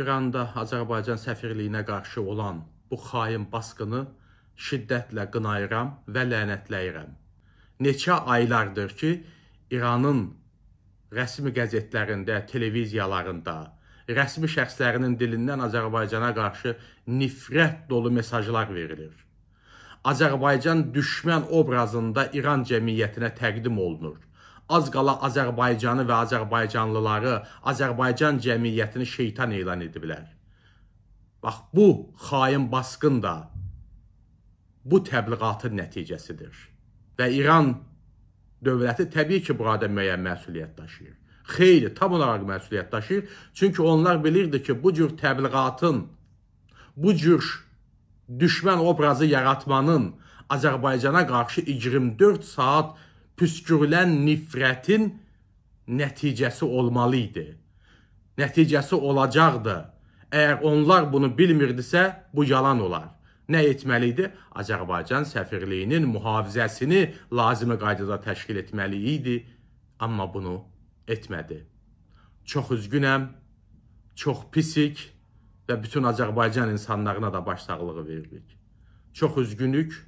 İranda Azərbaycan səfirliyinə qarşı olan bu xain basqını şiddətlə qınayıram və lənətləyirəm. Neçə aylardır ki, İranın rəsmi qəzetlərində, televiziyalarında, rəsmi şəxslərinin dilindən Azərbaycana qarşı nifrət dolu mesajlar verilir. Azərbaycan düşmən obrazında İran cəmiyyətinə təqdim olunur az qala Azərbaycanı və Azərbaycanlıları, Azərbaycan cəmiyyətini şeytan elan ediblər. Bax, bu xain basqın da bu təbliğatın nəticəsidir. Və İran dövləti təbii ki, burada müəyyən məsuliyyət daşıyır. Xeyli, tam olaraq məsuliyyət daşıyır. Çünki onlar bilirdi ki, bu cür təbliğatın, bu cür düşmən obrazı yaratmanın Azərbaycana qarşı 24 saat püskürülən nifrətin nəticəsi olmalı idi. Nəticəsi olacaqdı. Əgər onlar bunu bilmirdisə, bu yalan olar. Nə etməli idi? Azərbaycan səfirliyinin mühafizəsini lazımi qaydada təşkil etməli idi, amma bunu etmədi. Çox üzgünəm, çox pisik və bütün Azərbaycan insanlarına da başsağlığı veririk. Çox üzgünük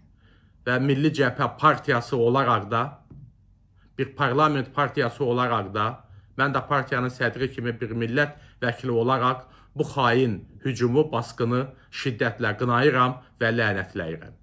və Milli Cəbhə Partiyası olaraq da bir parlament partiyası olaraq da, mən də partiyanın sədri kimi bir millət vəkili olaraq bu xain hücumu, basqını şiddətlə qınayıram və lənətləyirəm.